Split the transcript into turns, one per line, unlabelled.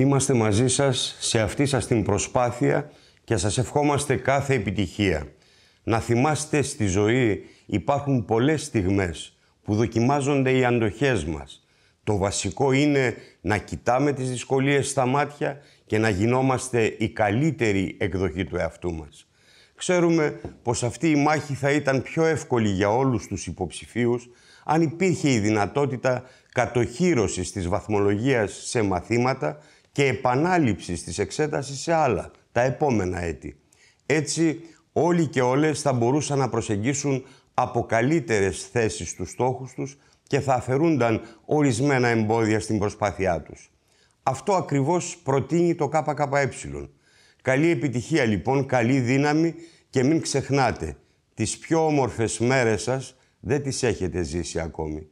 Είμαστε μαζί σας σε αυτή σας την προσπάθεια και σας ευχόμαστε κάθε επιτυχία. Να θυμάστε στη ζωή υπάρχουν πολλές στιγμές που δοκιμάζονται οι αντοχές μας. Το βασικό είναι να κοιτάμε τις δυσκολίες στα μάτια και να γινόμαστε η καλύτερη εκδοχή του εαυτού μας. Ξέρουμε πως αυτή η μάχη θα ήταν πιο εύκολη για όλους τους υποψηφίους αν υπήρχε η δυνατότητα κατοχύρωσης της βαθμολογίας σε μαθήματα και επανάληψη της εξέτασης σε άλλα, τα επόμενα έτη. Έτσι, όλοι και όλες θα μπορούσαν να προσεγγίσουν από καλύτερες θέσεις στους στόχους τους και θα αφαιρούνταν ορισμένα εμπόδια στην προσπάθειά τους. Αυτό ακριβώς προτείνει το ΚΚΕ. Καλή επιτυχία λοιπόν, καλή δύναμη και μην ξεχνάτε, τις πιο όμορφες μέρες σας δεν τις έχετε ζήσει ακόμη.